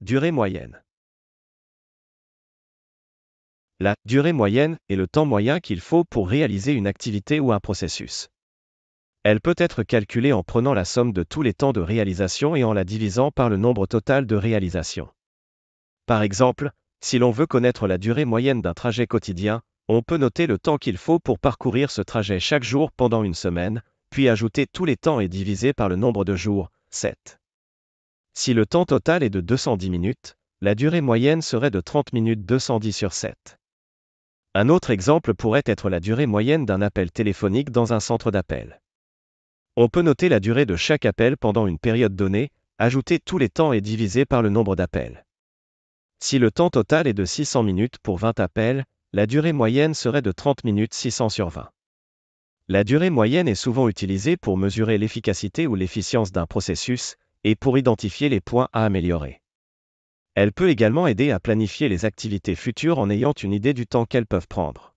Durée moyenne. La durée moyenne est le temps moyen qu'il faut pour réaliser une activité ou un processus. Elle peut être calculée en prenant la somme de tous les temps de réalisation et en la divisant par le nombre total de réalisations. Par exemple, si l'on veut connaître la durée moyenne d'un trajet quotidien, on peut noter le temps qu'il faut pour parcourir ce trajet chaque jour pendant une semaine, puis ajouter tous les temps et diviser par le nombre de jours, 7. Si le temps total est de 210 minutes, la durée moyenne serait de 30 minutes 210 sur 7. Un autre exemple pourrait être la durée moyenne d'un appel téléphonique dans un centre d'appel. On peut noter la durée de chaque appel pendant une période donnée, ajouter tous les temps et diviser par le nombre d'appels. Si le temps total est de 600 minutes pour 20 appels, la durée moyenne serait de 30 minutes 600 sur 20. La durée moyenne est souvent utilisée pour mesurer l'efficacité ou l'efficience d'un processus, et pour identifier les points à améliorer. Elle peut également aider à planifier les activités futures en ayant une idée du temps qu'elles peuvent prendre.